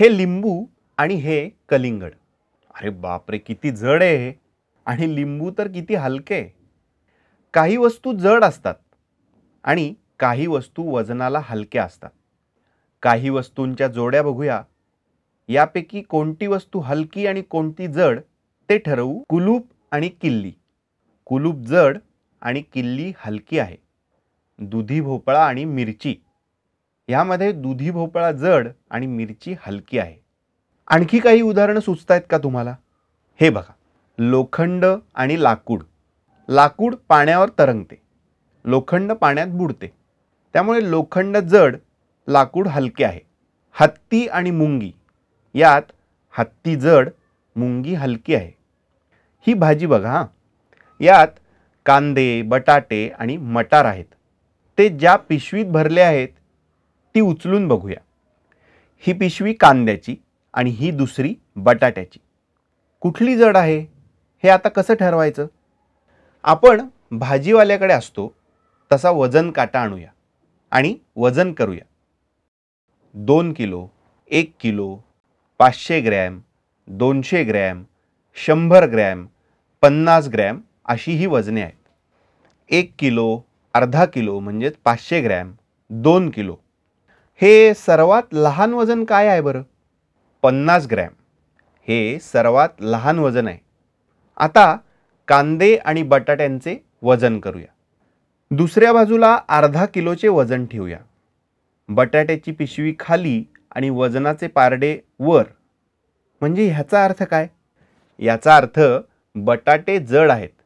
हे लिंबू आणि हे कलिंगड अरे बापरे किती जड आहे आणि लिंबू तर किती हलके काही वस्तू जड असतात आणि काही वस्तू वजनाला हलक्या असतात काही वस्तूंच्या जोड्या बघूया यापैकी कोणती वस्तू हलकी आणि कोणती जड ते ठरवू कुलूप आणि किल्ली कुलूप जड आणि किल्ली हलकी आहे दुधी भोपळा आणि मिरची यामध्ये दुधी भोपळा जड आणि मिरची हलकी आहे आणखी काही उदाहरणं सुचत आहेत का तुम्हाला हे बघा लोखंड आणि लाकूड लाकूड पाण्यावर तरंगते लोखंड पाण्यात बुडते त्यामुळे लोखंड जड लाकूड हलके आहे हत्ती आणि मुंगी यात हत्ती जड मुंगी हलकी आहे ही भाजी बघा हां यात कांदे बटाटे आणि मटार आहेत ते ज्या पिशवीत भरले आहेत ती उचलून बघूया ही पिशवी कांद्याची आणि ही दुसरी बटाट्याची कुठली जड आहे हे आता कसं ठरवायचं आपण भाजीवाल्याकडे असतो तसा वजन काटा आणूया आणि वजन करूया दोन किलो एक किलो पाचशे ग्रॅम दोनशे ग्रॅम शंभर ग्रॅम पन्नास ग्रॅम अशी ही वजने आहेत एक किलो अर्धा किलो म्हणजेच पाचशे ग्रॅम दोन किलो हे सर्वात लहान वजन काय आहे बरं पन्नास ग्रॅम हे सर्वात लहान वजन आहे आता कांदे आणि बटाट्यांचे वजन करूया दुसऱ्या बाजूला अर्धा किलोचे वजन ठेवूया बटाट्याची पिशवी खाली आणि वजनाचे पारडे वर म्हणजे ह्याचा अर्थ काय याचा अर्थ बटाटे जड आहेत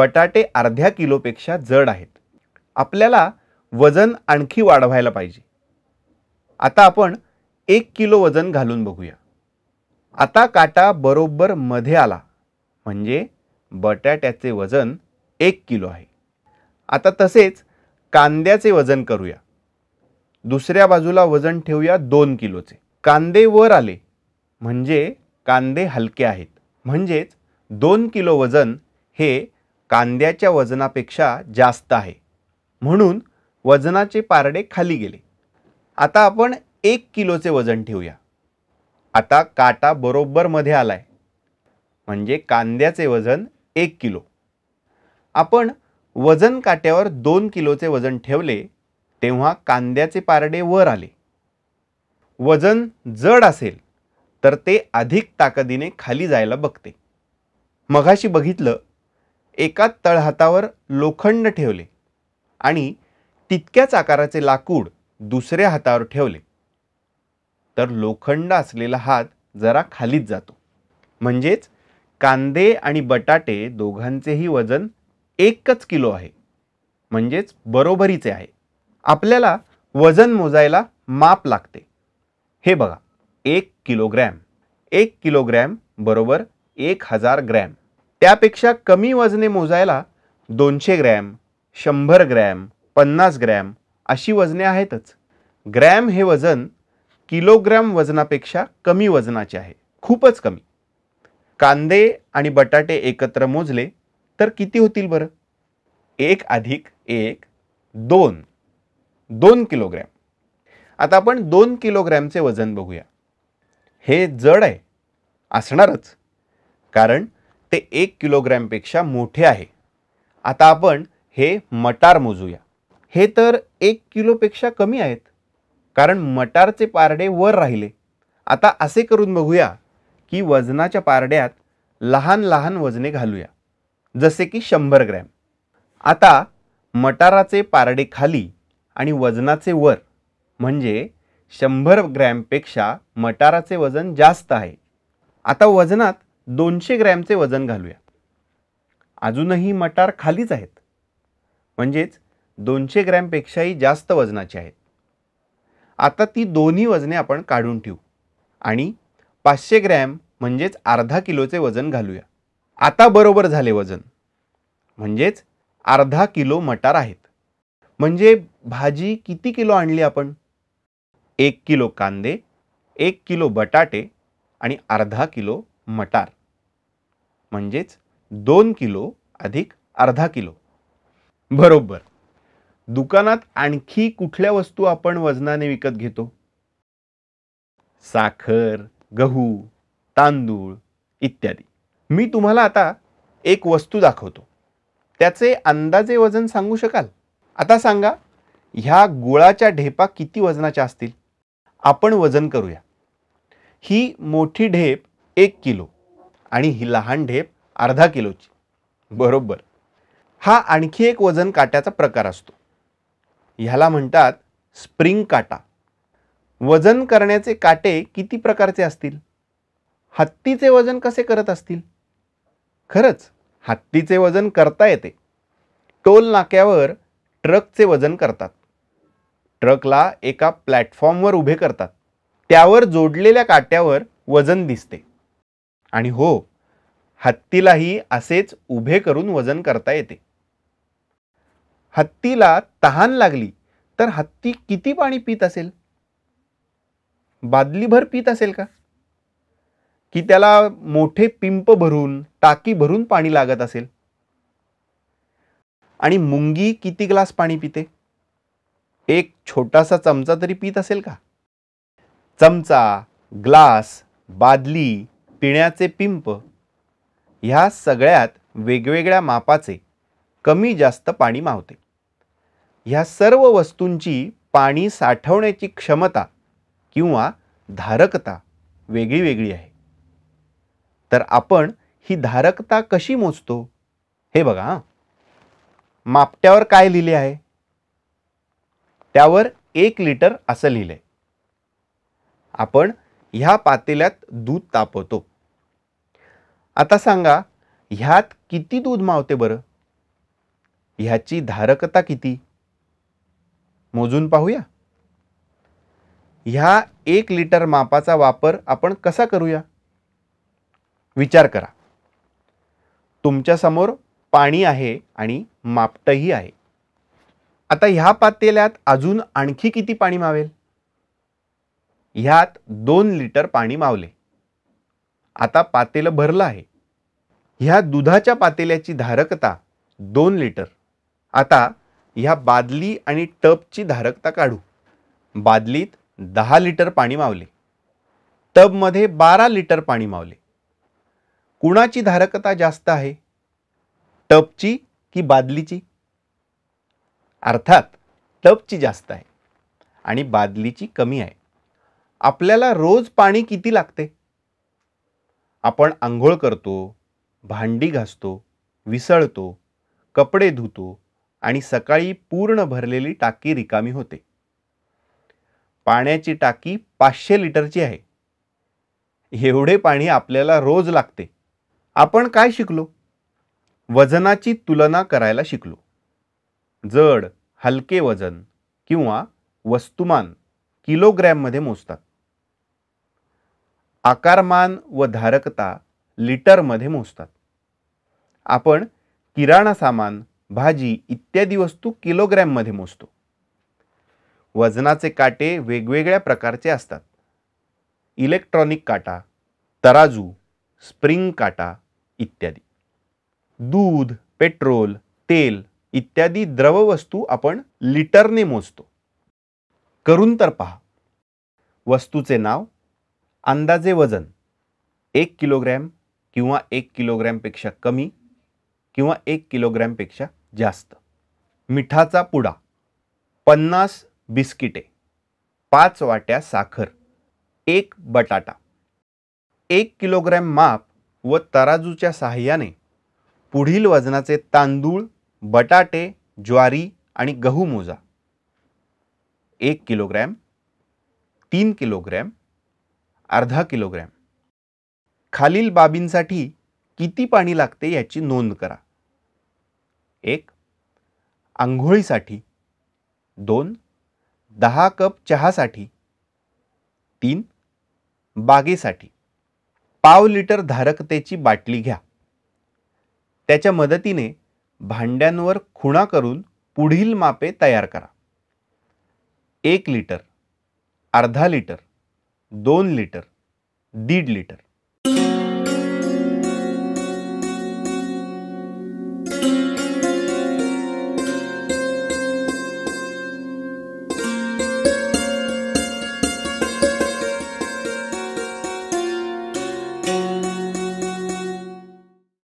बटाटे अर्ध्या किलोपेक्षा जड आहेत आपल्याला वजन आणखी वाढवायला पाहिजे आता आपण एक किलो वजन घालून बघूया आता काटा बरोबर मध्ये आला म्हणजे बटाट्याचे वजन एक किलो आहे आता तसेच कांद्याचे वजन करूया दुसऱ्या बाजूला वजन ठेवूया दोन किलोचे कांदे वर आले म्हणजे कांदे हलके आहेत म्हणजेच दोन किलो वजन हे कांद्याच्या वजनापेक्षा जास्त आहे म्हणून वजनाचे पारडे खाली गेले आता आपण एक किलोचे वजन ठेवूया आता काटा बरोबर मध्ये आलाय म्हणजे कांद्याचे वजन एक किलो आपण वजन काट्यावर दोन किलोचे वजन ठेवले तेव्हा कांद्याचे पारडे वर आले वजन जड असेल तर ते अधिक ताकदीने खाली जायला बघते मघाशी बघितलं एका तळहातावर लोखंड ठेवले आणि तितक्याच आकाराचे लाकूड दुसऱ्या हातावर ठेवले तर लोखंड असलेला हात जरा खालीच जातो म्हणजेच कांदे आणि बटाटे दोघांचेही वजन एकच किलो आहे म्हणजेच बरोबरीचे आहे आपल्याला वजन मोजायला माप लागते हे बघा एक किलोग्रॅम एक किलोग्रॅम बरोबर एक हजार ग्रॅम त्यापेक्षा कमी वजने मोजायला दोनशे ग्रॅम शंभर ग्रॅम पन्नास ग्रॅम अशी वजने आहेतच ग्रॅम हे वजन किलोग्रॅम वजनापेक्षा कमी वजनाचे आहे खूपच कमी कांदे आणि बटाटे एकत्र मोजले तर किती होतील बरं एक अधिक एक दोन दोन किलोग्रॅम आता आपण दोन किलोग्रॅमचे वजन बघूया हे जड आहे असणारच कारण ते एक किलोग्रॅमपेक्षा मोठे आहे आता आपण हे मटार मोजूया हे तर एक किलोपेक्षा कमी आहेत कारण मटारचे पारडे वर राहिले आता असे करून बघूया की वजनाच्या पारड्यात लहान लहान वजने घालूया जसे की शंभर ग्रॅम आता मटाराचे पारडे खाली आणि वजनाचे वर म्हणजे शंभर ग्रॅमपेक्षा मटाराचे वजन जास्त आहे आता वजनात दोनशे ग्रॅमचे वजन घालूया अजूनही मटार खालीच आहेत म्हणजेच दोनशे ग्रॅमपेक्षाही जास्त वजनाची आहेत आता ती दोन्ही वजने आपण काढून ठेवू आणि पाचशे ग्रॅम म्हणजेच अर्धा किलोचे वजन घालूया आता बरोबर झाले वजन म्हणजेच अर्धा किलो मटार आहेत म्हणजे भाजी किती किलो आणली आपण एक किलो कांदे एक किलो बटाटे आणि अर्धा किलो मटार म्हणजेच दोन किलो अधिक अर्धा किलो बरोबर दुकानात आणखी कुठल्या वस्तू आपण वजनाने विकत घेतो साखर गहू तांदूळ इत्यादी मी तुम्हाला आता एक वस्तू दाखवतो त्याचे अंदाजे वजन सांगू शकाल आता सांगा ह्या गुळाच्या ढेपा किती वजनाच्या असतील आपण वजन करूया ही मोठी ढेप एक किलो आणि ही लहान ढेप अर्धा किलोची बरोबर हा आणखी एक वजन काट्याचा प्रकार असतो ह्याला म्हणतात स्प्रिंग काटा वजन करण्याचे काटे किती प्रकारचे असतील हत्तीचे वजन कसे करत असतील खरंच हत्तीचे वजन करता येते टोल नाक्यावर ट्रकचे वजन करतात ट्रकला एका प्लॅटफॉर्मवर उभे करतात त्यावर जोडलेल्या काट्यावर वजन दिसते आणि हो हत्तीलाही असेच उभे करून वजन करता येते हत्तीला तहान लागली तर हत्ती किती पाणी पित असेल बादलीभर पित असेल का की त्याला मोठे पिंप भरून टाकी भरून पाणी लागत असेल आणि मुंगी किती ग्लास पाणी पिते एक छोटासा चमचा तरी पित असेल का चमचा ग्लास बादली पिण्याचे पिंप ह्या सगळ्यात वेगवेगळ्या मापाचे कमी जास्त पाणी मावते ह्या सर्व वस्तूंची पाणी साठवण्याची क्षमता किंवा धारकता वेगळी वेगळी आहे तर आपण ही धारकता कशी मोजतो हे बघा मापट्यावर काय लिहिले आहे त्यावर एक लिटर असं लिहिलंय आपण ह्या पातेल्यात दूध तापवतो आता सांगा ह्यात किती दूध मावते बरं ह्याची धारकता किती मोजून पाहूया ह्या एक लिटर मापाचा वापर आपण कसा करूया विचार करा तुमच्यासमोर पाणी आहे आणि मापटही आहे आता ह्या पातेल्यात अजून आणखी किती पाणी मावेल ह्यात दोन लिटर पाणी मावले आता पातेलं भरलं आहे ह्या दुधाच्या पातेल्याची धारकता दोन लिटर आता ह्या बादली आणि टबची धारकता काढू बादलीत दहा लिटर पाणी मावले टबमध्ये बारा लिटर पाणी मावले कुणाची धारकता जास्त आहे टबची की बादलीची अर्थात टबची जास्त आहे आणि बादलीची कमी आहे आपल्याला रोज पाणी किती लागते आपण आंघोळ करतो भांडी घासतो विसळतो कपडे धुतो आणि सकाळी पूर्ण भरलेली टाकी रिकामी होते पाण्याची टाकी पाचशे लिटरची आहे एवढे पाणी आपल्याला रोज लागते आपण काय शिकलो वजनाची तुलना करायला शिकलो जड हलके वजन किंवा वस्तुमान किलोग्रॅममध्ये मोजतात आकारमान व धारकता लिटरमध्ये मोजतात आपण किराणा सामान भाजी इत्यादी वस्तू किलोग्रॅममध्ये मोजतो वजनाचे काटे वेगवेगळ्या प्रकारचे असतात इलेक्ट्रॉनिक काटा तराजू स्प्रिंग काटा इत्यादी दूध पेट्रोल तेल इत्यादी द्रववस्तू आपण लिटरने मोजतो करून तर पहा वस्तूचे नाव अंदाजे वजन एक किलोग्रॅम किंवा एक किलोग्रॅमपेक्षा कमी किंवा एक किलोग्रॅमपेक्षा जास्त मिठाचा पुडा पन्नास बिस्किटे पाच वाट्या साखर एक बटाटा एक किलोग्रॅम माप व तराजूच्या साहाय्याने पुढील वजनाचे तांदूळ बटाटे ज्वारी आणि गहू मोजा एक किलोग्रॅम तीन किलोग्रॅम अर्धा किलोग्रॅम खालील बाबींसाठी किती पाणी लागते याची नोंद करा एक आंघोळीसाठी दोन दहा कप चहासाठी तीन बागेसाठी पाव लिटर धारकतेची बाटली घ्या त्याच्या मदतीने भांड्यांवर खुणा करून पुढील मापे तयार करा एक लिटर अर्धा लिटर दोन लिटर दीड लिटर